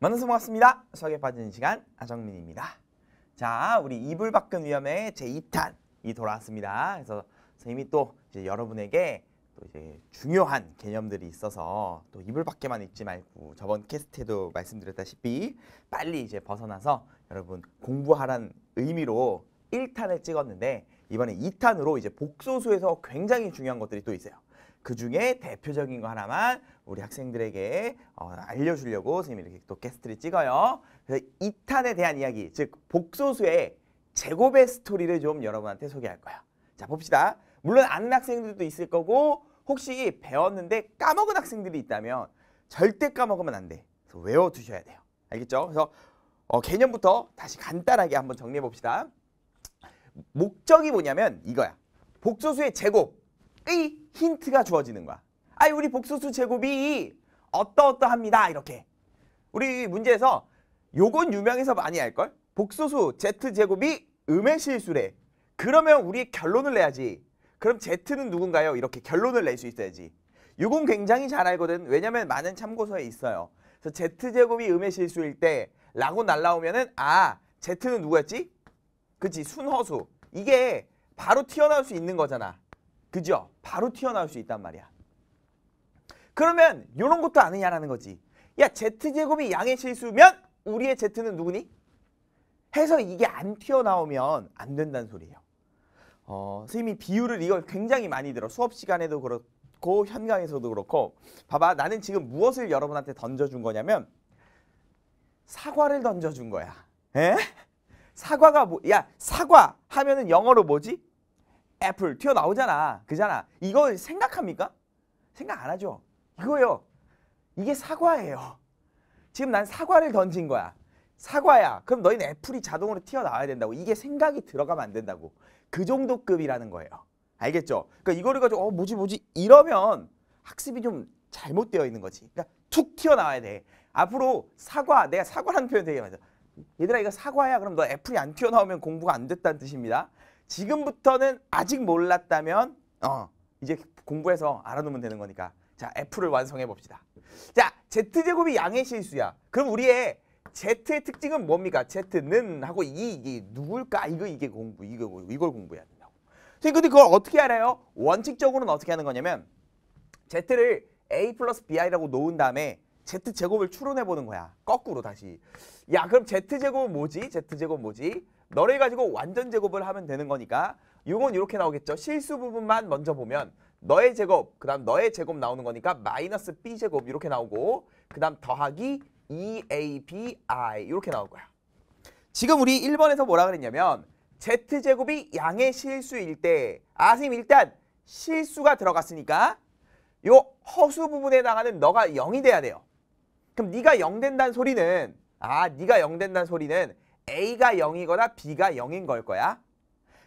만나서 반갑습니다. 수학에 빠진 시간 아정민입니다. 자, 우리 이불 밖은 위험의 제2탄이 돌아왔습니다. 그래서 선생님이 또 이제 여러분에게 또 이제 중요한 개념들이 있어서 또 이불 밖에만 있지 말고 저번 캐스트에도 말씀드렸다시피 빨리 이제 벗어나서 여러분 공부하라는 의미로 1탄을 찍었는데 이번에 2탄으로 이제 복소수에서 굉장히 중요한 것들이 또 있어요. 그 중에 대표적인 거 하나만 우리 학생들에게 어, 알려주려고 선생님이 이렇게 또 게스트를 찍어요. 그래서 이탄에 대한 이야기, 즉 복소수의 제곱의 스토리를 좀 여러분한테 소개할 거예요 자, 봅시다. 물론 아는 학생들도 있을 거고 혹시 배웠는데 까먹은 학생들이 있다면 절대 까먹으면 안 돼. 그래서 외워두셔야 돼요. 알겠죠? 그래서 어, 개념부터 다시 간단하게 한번 정리해 봅시다. 목적이 뭐냐면 이거야. 복소수의 제곱. 의 힌트가 주어지는 거야. 아이 우리 복수수 제곱이 어떠어떠합니다. 이렇게. 우리 문제에서 요건 유명해서 많이 알걸? 복수수 z제곱이 음의 실수래. 그러면 우리 결론을 내야지. 그럼 z는 누군가요? 이렇게 결론을 낼 수 있어야지. 요건 굉장히 잘 알거든. 왜냐면 많은 참고서에 있어요. 그래서 z제곱이 음의 실수일 때 라고 날라오면은 아 z는 누구였지? 그치 순허수. 이게 바로 튀어나올 수 있는 거잖아. 그죠? 바로 튀어나올 수 있단 말이야. 그러면 이런 것도 아느냐라는 거지. 야 z제곱이 양의 실수면 우리의 z는 누구니? 해서 이게 안 튀어나오면 안 된다는 소리예요. 어, 선생님이 비율을 이걸 굉장히 많이 들어. 수업 시간에도 그렇고 현강에서도 그렇고 봐봐 나는 지금 무엇을 여러분한테 던져준 거냐면 사과를 던져준 거야. 에? 사과가 뭐, 야 사과 하면은 영어로 뭐지? 애플 튀어나오잖아. 그잖아. 이거 생각합니까? 생각 안 하죠. 이거요. 이게 사과예요. 지금 난 사과를 던진 거야. 사과야. 그럼 너희 애플이 자동으로 튀어나와야 된다고. 이게 생각이 들어가면 안 된다고. 그 정도 급이라는 거예요. 알겠죠? 그러니까 이거를 가지고 어 뭐지 뭐지 이러면 학습이 좀 잘못되어 있는 거지. 그러니까 툭 튀어나와야 돼. 앞으로 사과, 내가 사과라는 표현 되게 많이 써. 얘들아 이거 사과야. 그럼 너 애플이 안 튀어나오면 공부가 안 됐다는 뜻입니다. 지금부터는 아직 몰랐다면 어, 이제 공부해서 알아놓으면 되는 거니까. 자, F를 완성해 봅시다. 자, Z제곱이 양의 실수야. 그럼 우리의 Z의 특징은 뭡니까? Z는 하고 이, 이게 누굴까? 이거 이게 공부, 이거 이걸 공부해야 된다고. 선생님, 근데 그걸 어떻게 알아요? 원칙적으로는 어떻게 하는 거냐면 Z를 A 플러스 BI라고 놓은 다음에 Z제곱을 추론해 보는 거야. 거꾸로 다시. 야, 그럼 Z제곱은 뭐지? Z제곱 뭐지? 너를 가지고 완전 제곱을 하면 되는 거니까 이건 이렇게 나오겠죠. 실수 부분만 먼저 보면 너의 제곱, 그 다음 너의 제곱 나오는 거니까 마이너스 b제곱 이렇게 나오고 그 다음 더하기 EABI 이렇게 나올 거야. 지금 우리 1번에서 뭐라 그랬냐면 Z제곱이 양의 실수일 때 아, 선생님 일단 실수가 들어갔으니까 요 허수 부분에 나가는 너가 0이 돼야 돼요. 그럼 네가 0 된다는 소리는 아, 네가 0 된다는 소리는 A가 0이거나 B가 0인 걸 거야.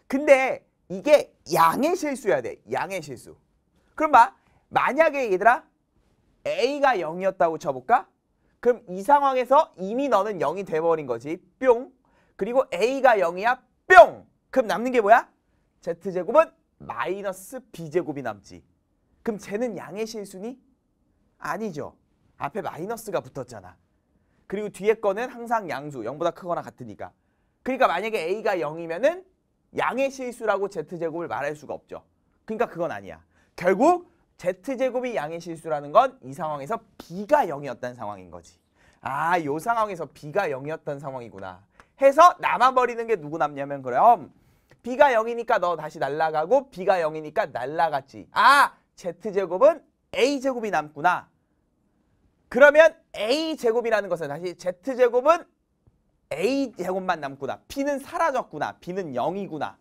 근데 이게 양의 실수여야 돼. 양의 실수. 그럼 봐. 만약에 얘들아 A가 0이었다고 쳐볼까? 그럼 이 상황에서 이미 너는 0이 돼버린 거지. 뿅. 그리고 A가 0이야. 뿅. 그럼 남는 게 뭐야? Z제곱은 마이너스 B제곱이 남지. 그럼 쟤는 양의 실수니? 아니죠. 앞에 마이너스가 붙었잖아. 그리고 뒤에 거는 항상 양수 0보다 크거나 같으니까. 그러니까 만약에 a가 0이면은 양의 실수라고 z제곱을 말할 수가 없죠. 그러니까 그건 아니야. 결국 z제곱이 양의 실수라는 건 이 상황에서 b가 0이었던 상황인 거지. 아, 요 상황에서 b가 0이었던 상황이구나. 해서 남아버리는 게 누구 남냐면 그럼 b가 0이니까 너 다시 날라가고 b가 0이니까 날라갔지. 아, z제곱은 a제곱이 남구나. 그러면 a제곱이라는 것은 다시 z제곱은 a제곱만 남구나. b는 사라졌구나. b는 0이구나.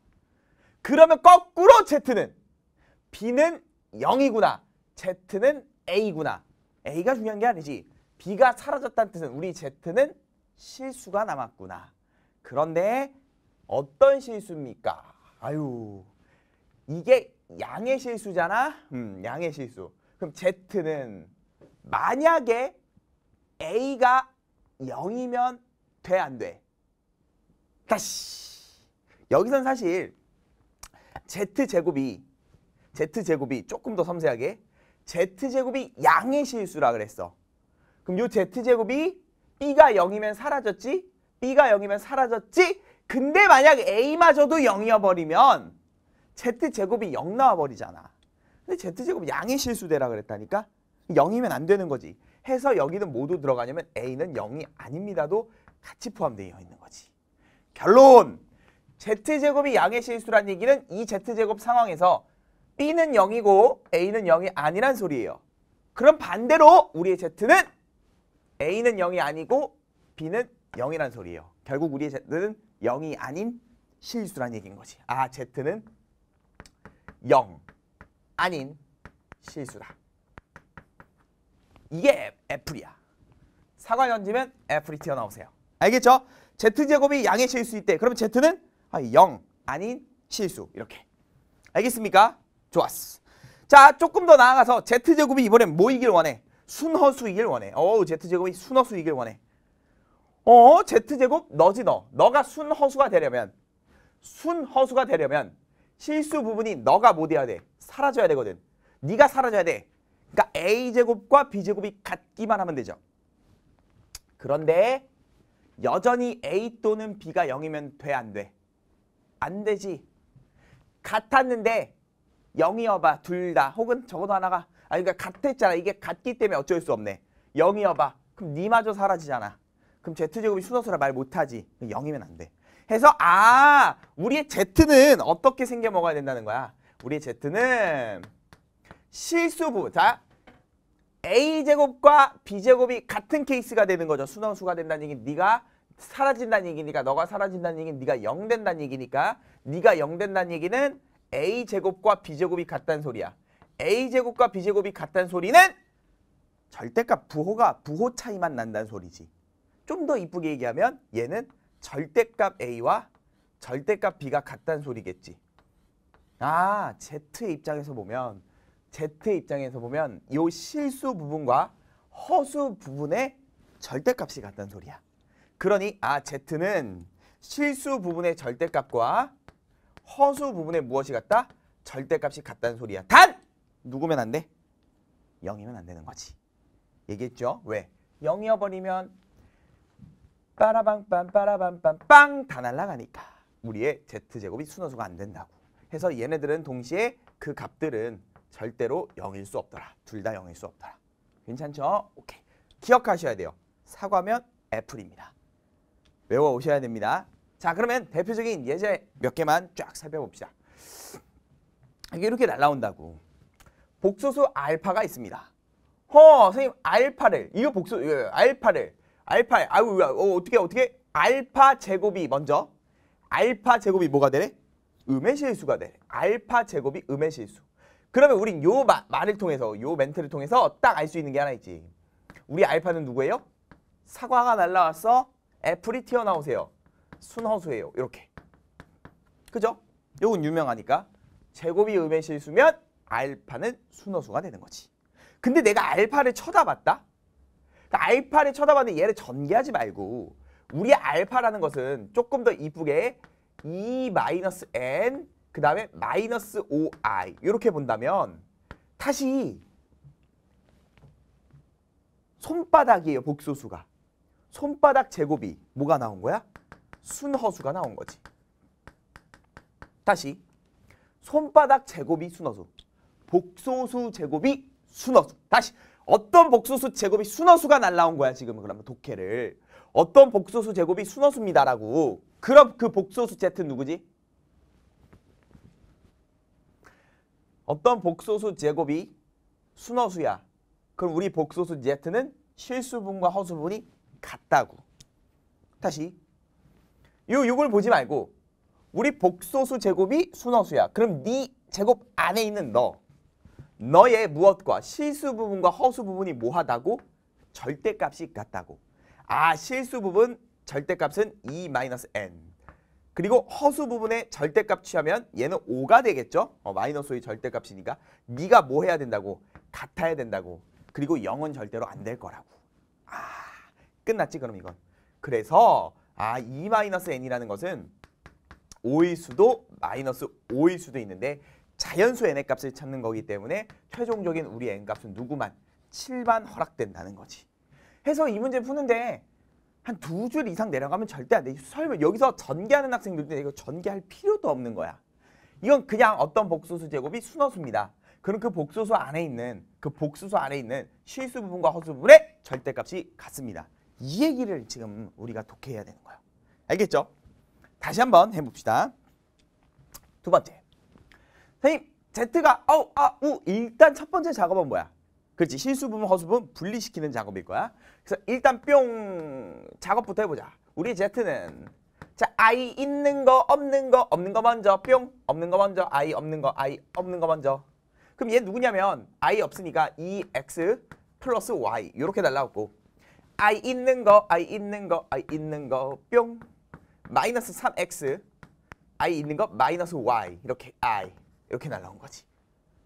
그러면 거꾸로 z는 b는 0이구나. z는 a구나. a가 중요한 게 아니지. b가 사라졌다는 뜻은 우리 z는 실수가 남았구나. 그런데 어떤 실수입니까? 아유, 이게 양의 실수잖아? 음, 양의 실수. 그럼 z는 만약에 A가 0이면 돼, 안 돼? 다시! 여기선 사실 Z제곱이 Z제곱이 조금 더 섬세하게 Z제곱이 양의 실수라 그랬어. 그럼 요 Z제곱이 B가 0이면 사라졌지? B가 0이면 사라졌지? 근데 만약 A마저도 0이어버리면 Z제곱이 0 나와버리잖아. 근데 Z제곱 양의 실수대라 그랬다니까? 영이면안 되는 거지. 해서 여기는 모두 들어가냐면 A는 영이 아닙니다도 같이 포함되어 있는 거지. 결론! Z제곱이 양의 실수란 얘기는 이 Z제곱 상황에서 B는 영이고 A는 영이 아니란 소리예요. 그럼 반대로 우리의 Z는 A는 영이 아니고 B는 영이란 소리예요. 결국 우리의 Z는 영이 아닌 실수란 얘기인 거지. 아, Z는 영 아닌 실수다. 이게 애플이야. 사과 던지면 애플이 튀어나오세요. 알겠죠? Z제곱이 양의 실수일 때그럼면 Z는 0 아, 아닌 실수 이렇게. 알겠습니까? 좋았어. 자 조금 더 나아가서 Z제곱이 이번엔 뭐이길 원해? 순허수이길 원해. 어우 Z제곱이 순허수이길 원해. 어 Z제곱 너지 너. 너가 순허수가 되려면 순허수가 되려면 실수 부분이 너가 못 해야 돼. 사라져야 되거든. 네가 사라져야 돼. 그러니까 a제곱과 b제곱이 같기만 하면 되죠. 그런데 여전히 a 또는 b가 0이면 돼, 안 돼? 안 되지. 같았는데 0이어봐, 둘 다. 혹은 적어도 하나가. 아, 그러니까 같았잖아. 이게 같기 때문에 어쩔 수 없네. 0이어봐. 그럼 니마저 사라지잖아. 그럼 z제곱이 순서수라말 못하지. 0이면 안 돼. 해서 아, 우리의 z는 어떻게 생겨 먹어야 된다는 거야. 우리의 z는 실수부. 자, A제곱과 B제곱이 같은 케이스가 되는 거죠. 순환수가 된다는 얘기는 네가 사라진다는 얘기니까 너가 사라진다는 얘기는 네가 영 된다는 얘기니까 네가 영 된다는 얘기는 A제곱과 B제곱이 같다는 소리야. A제곱과 B제곱이 같다는 소리는 절대값 부호가 부호 차이만 난다는 소리지. 좀 더 이쁘게 얘기하면 얘는 절대값 A와 절대값 B가 같다는 소리겠지. 아, Z의 입장에서 보면 제트 입장에서 보면 이 실수 부분과 허수 부분의 절대값이 같다는 소리야. 그러니 아 제트는 실수 부분의 절대값과 허수 부분의 무엇이 같다? 절대값이 같다는 소리야. 단! 누구면 안 돼? 0이면 안 되는 거지. 얘기했죠? 왜? 0이어버리면 빠라방빵 빠라방빵 빵 다 날라가니까 우리의 Z제곱이 순호수가 안 된다고. 해서 얘네들은 동시에 그 값들은 절대로 0일 수 없더라. 둘 다 0일 수 없더라. 괜찮죠? 오케이. 기억하셔야 돼요. 사과면 애플입니다. 외워 오셔야 됩니다. 자, 그러면 대표적인 예제 몇 개만 쫙 살펴봅시다. 이게 이렇게 날라온다고. 복소수 알파가 있습니다. 허, 선생님 알파를 이거 복소 이거, 알파를 알파 아우 어, 어떻게 어떻게 알파 제곱이 먼저 알파 제곱이 뭐가 되래? 음의 실수가 되래. 알파 제곱이 음의 실수. 그러면 우린 요 마, 말을 통해서 요 멘트를 통해서 딱 알 수 있는 게 하나 있지. 우리 알파는 누구예요? 사과가 날라왔어. 애플이 튀어나오세요. 순허수예요. 이렇게. 그죠? 요건 유명하니까. 제곱이 음의 실수면 알파는 순허수가 되는 거지. 근데 내가 알파를 쳐다봤다? 그러니까 알파를 쳐다봤는데 얘를 전개하지 말고 우리 알파라는 것은 조금 더 이쁘게 e-n 그 다음에 마이너스 5i 이렇게 본다면 다시 손바닥이에요. 복소수가. 손바닥 제곱이 뭐가 나온 거야? 순허수가 나온 거지. 다시 손바닥 제곱이 순허수. 복소수 제곱이 순허수. 다시 어떤 복소수 제곱이 순허수가 날라온 거야 지금 그러면 독해를. 어떤 복소수 제곱이 순허수입니다라고. 그럼 그 복소수 Z는 누구지? 어떤 복소수 제곱이 순허수야 그럼 우리 복소수 z는 실수분과 허수분이 같다고. 다시 요 6을 보지 말고 우리 복소수 제곱이 순허수야 그럼 네 제곱 안에 있는 너. 너의 무엇과 실수 부분과 허수 부분이 뭐하다고? 절대값이 같다고. 아 실수 부분 절대값은 e-n. 그리고 허수 부분의 절대값 취하면 얘는 5가 되겠죠? 어, 마이너스 의 절대값이니까 니가뭐 해야 된다고? 같아야 된다고. 그리고 0은 절대로 안 될 거라고. 아, 끝났지 그럼 이건. 그래서 아, 2 마이너스 n이라는 것은 5일 수도 마이너스 5일 수도 있는데 자연수 n의 값을 찾는 거기 때문에 최종적인 우리 n 값은 누구만? 7만 허락된다는 거지. 해서 이 문제 푸는데 한두줄 이상 내려가면 절대 안 돼. 설마 여기서 전개하는 학생들도 이거 전개할 필요도 없는 거야. 이건 그냥 어떤 복수수 제곱이 순어수입니다. 그럼 그복수수 안에 있는 그복수수 안에 있는 실수 부분과 허수 부분의 절대값이 같습니다. 이 얘기를 지금 우리가 독해해야 되는 거예요 알겠죠? 다시 한번 해봅시다. 두 번째. 선생님, Z가 어, 아, 우 아우 일단 첫 번째 작업은 뭐야? 그렇지. 실수분, 허수분 분리시키는 작업일 거야. 그래서 일단 뿅 작업부터 해보자. 우리 Z는 자 아이 있는 거 없는 거 없는 거 먼저 뿅 없는 거 먼저 아이 없는 거 아이 없는 거 먼저 그럼 얘 누구냐면 아이 없으니까 EX 플러스 Y 이렇게 달라붙고 아이 있는 거 아이 있는 거 아이 있는 거 뿅 마이너스 3X 아이 있는 거 마이너스 Y 이렇게 I 이렇게 날라온 거지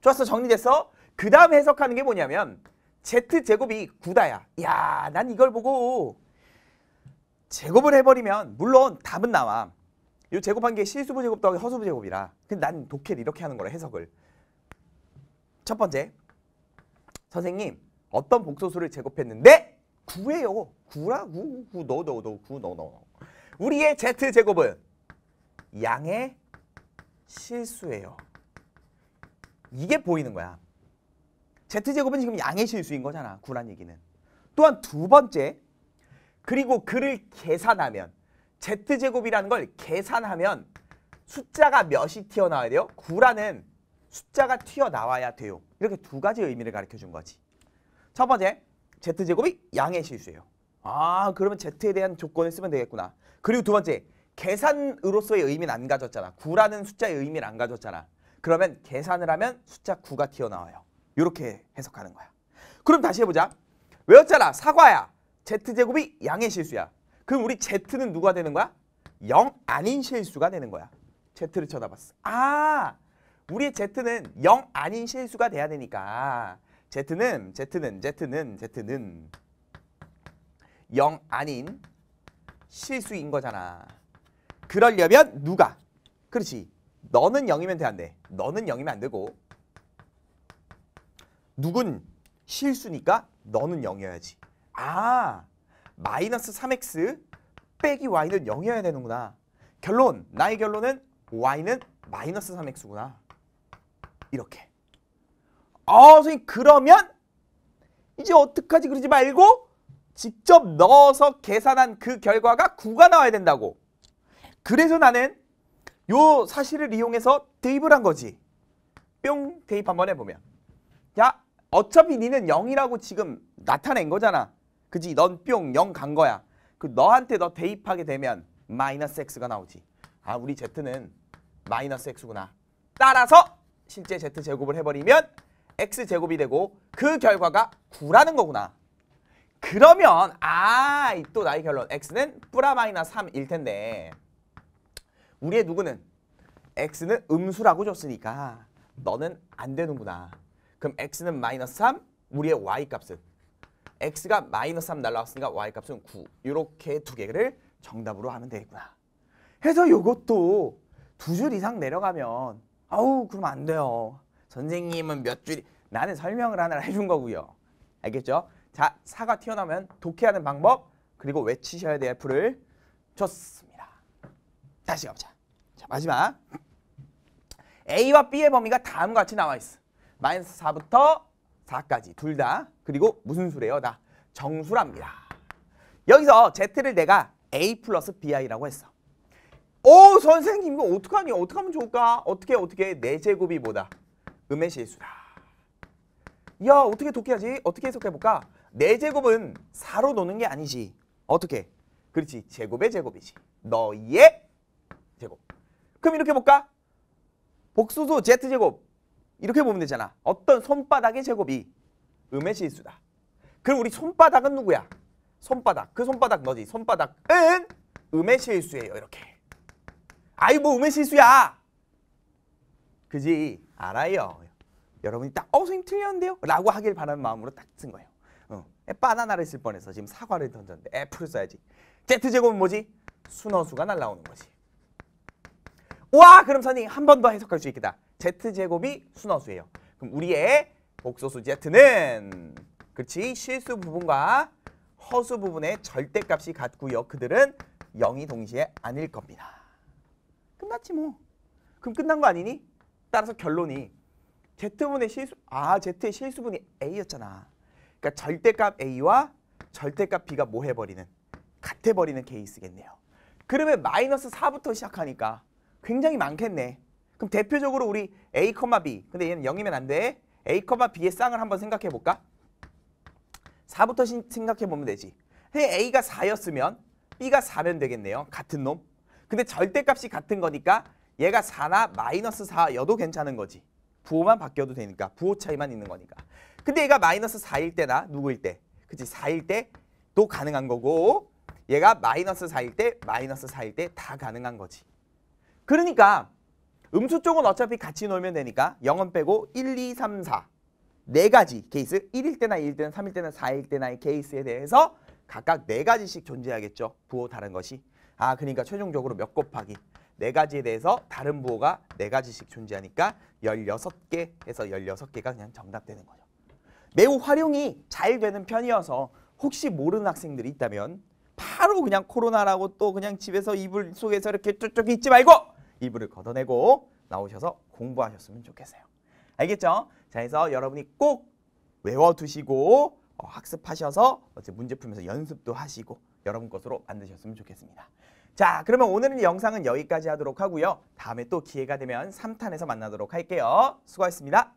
좋았어 정리됐어? 그 다음 해석하는 게 뭐냐면 z제곱이 9다야. 야, 난 이걸 보고 제곱을 해버리면 물론 답은 나와. 이 제곱한 게 실수부 제곱 더하기 허수부 제곱이라. 근데 난 독해를 이렇게 하는 거라 해석을. 첫 번째, 선생님 어떤 복소수를 제곱했는데 9예요. 9라 9, 9, 너, 너, 너, 9, 너, 너. 우리의 z제곱은 양의 실수예요. 이게 보이는 거야. Z제곱은 지금 양의 실수인 거잖아. 구란 얘기는. 또한 두 번째 그리고 그를 계산하면 Z제곱이라는 걸 계산하면 숫자가 몇이 튀어나와야 돼요? 구라는 숫자가 튀어나와야 돼요. 이렇게 두 가지 의미를 가르쳐준 거지. 첫 번째, Z제곱이 양의 실수예요. 아, 그러면 Z에 대한 조건을 쓰면 되겠구나. 그리고 두 번째, 계산으로서의 의미는 안 가졌잖아. 구라는 숫자의 의미를 안 가졌잖아. 그러면 계산을 하면 숫자 구가 튀어나와요. 이렇게 해석하는 거야. 그럼 다시 해보자. 외웠잖아. 사과야. Z제곱이 양의 실수야. 그럼 우리 Z는 누가 되는 거야? 0 아닌 실수가 되는 거야. Z를 쳐다봤어. 아! 우리의 Z는 0 아닌 실수가 돼야 되니까 Z는, Z는, Z는, Z는 0 아닌 실수인 거잖아. 그러려면 누가? 그렇지. 너는 0이면 돼, 안 돼? 너는 0이면 안 되고 누군 실수니까 너는 0이어야지. 아, 마이너스 3x 빼기 y는 0이어야 되는구나. 결론, 나의 결론은 y는 마이너스 3x구나. 이렇게. 어, 선생님 그러면 이제 어떡하지 그러지 말고 직접 넣어서 계산한 그 결과가 9가 나와야 된다고. 그래서 나는 요 사실을 이용해서 대입을 한 거지. 뿅 대입 한번 해보면. 자, 어차피 니는 0이라고 지금 나타낸 거잖아. 그지? 넌 뿅, 0 간 거야. 그 너한테 너 대입하게 되면 마이너스 x가 나오지. 아, 우리 z는 마이너스 x구나. 따라서 실제 z제곱을 해버리면 x제곱이 되고 그 결과가 9라는 거구나. 그러면 아, 또 나의 결론. x는 뿌라 마이너스 3일 텐데 우리의 누구는 x는 음수라고 줬으니까 너는 안 되는구나. 그럼 x는 마이너스 3, 우리의 y 값은 x가 마이너스 3 날라왔으니까 y 값은 9. 이렇게 두 개를 정답으로 하면 되겠구나. 해서 이것도 두 줄 이상 내려가면 아우 그럼안 돼요. 선생님은 몇 줄이 나는 설명을 하나 해준 거고요. 알겠죠? 자, 사가 튀어나오면 독해하는 방법 그리고 외치셔야 될 F를 줬습니다. 다시 가보자. 자, 마지막. A와 B의 범위가 다음과 같이 나와 있어. 마이너스 4부터 4까지 둘 다 그리고 무슨 수래요? 나 정수랍니다. 여기서 Z를 내가 A 플러스 BI라고 했어. 오 선생님 이거 어떡하니? 어떡 하면 좋을까? 어떻게 어떻게 내 제곱이 뭐다? 음의 실수다. 야 어떻게 독해하지? 어떻게 해석해볼까? 내 제곱은 4로 노는 게 아니지. 어떻게? 그렇지 제곱의 제곱이지. 너의 제곱. 그럼 이렇게 볼까? 복수수 Z제곱 이렇게 보면 되잖아. 어떤 손바닥의 제곱이 음의 실수다. 그럼 우리 손바닥은 누구야? 손바닥. 그 손바닥 너지. 손바닥은 음의 실수예요. 이렇게. 아이 뭐 음의 실수야. 그지? 알아요. 여러분이 딱 어 선생님 틀렸는데요? 라고 하길 바라는 마음으로 딱 쓴 거예요. 어. 바나나를 쓸 뻔해서 지금 사과를 던졌는데 애플을 써야지. Z제곱은 뭐지? 순어수가 날라오는 거지. 와 그럼 선생님 한 번 더 해석할 수 있겠다. z제곱이 순어수예요. 그럼 우리의 복소수 z는 그렇지 실수 부분과 허수 부분의 절대값이 같고요. 그들은 0이 동시에 아닐 겁니다. 끝났지 뭐. 그럼 끝난 거 아니니? 따라서 결론이 z분의 실수 아 z의 실수분이 a였잖아. 그러니까 절대값 a와 절대값 b가 뭐 해버리는 같아버리는 케이스겠네요. 그러면 마이너스 4부터 시작하니까 굉장히 많겠네. 그럼 대표적으로 우리 a, b 근데 얘는 0이면 안 돼. a, b의 쌍을 한번 생각해 볼까? 4부터 생각해 보면 되지. a가 4였으면 b가 4면 되겠네요. 같은 놈. 근데 절대값이 같은 거니까 얘가 4나 마이너스 4여도 괜찮은 거지. 부호만 바뀌어도 되니까. 부호 차이만 있는 거니까. 근데 얘가 마이너스 4일 때나 누구일 때? 그치 4일 때도 가능한 거고 얘가 마이너스 4일 때 마이너스 4일 때 다 가능한 거지. 그러니까 음수 쪽은 어차피 같이 놓으면 되니까 0원 빼고 1, 2, 3, 4. 네 가지 케이스 1일 때나 2일 때나 3일 때나 4일 때나의 케이스에 대해서 각각 네 가지씩 존재하겠죠. 부호 다른 것이. 아 그러니까 최종적으로 몇 곱하기. 네 가지에 대해서 다른 부호가 네 가지씩 존재하니까 16개에서 16개가 그냥 정답되는 거죠. 매우 활용이 잘 되는 편이어서 혹시 모르는 학생들이 있다면 바로 그냥 코로나라고 또 그냥 집에서 이불 속에서 이렇게 쭉쭉 있지 말고 이불을 걷어내고 나오셔서 공부하셨으면 좋겠어요. 알겠죠? 자, 그래서 여러분이 꼭 외워두시고 어, 학습하셔서 어째 문제 풀면서 연습도 하시고 여러분 것으로 만드셨으면 좋겠습니다. 자, 그러면 오늘은 영상은 여기까지 하도록 하고요. 다음에 또 기회가 되면 3탄에서 만나도록 할게요. 수고하셨습니다.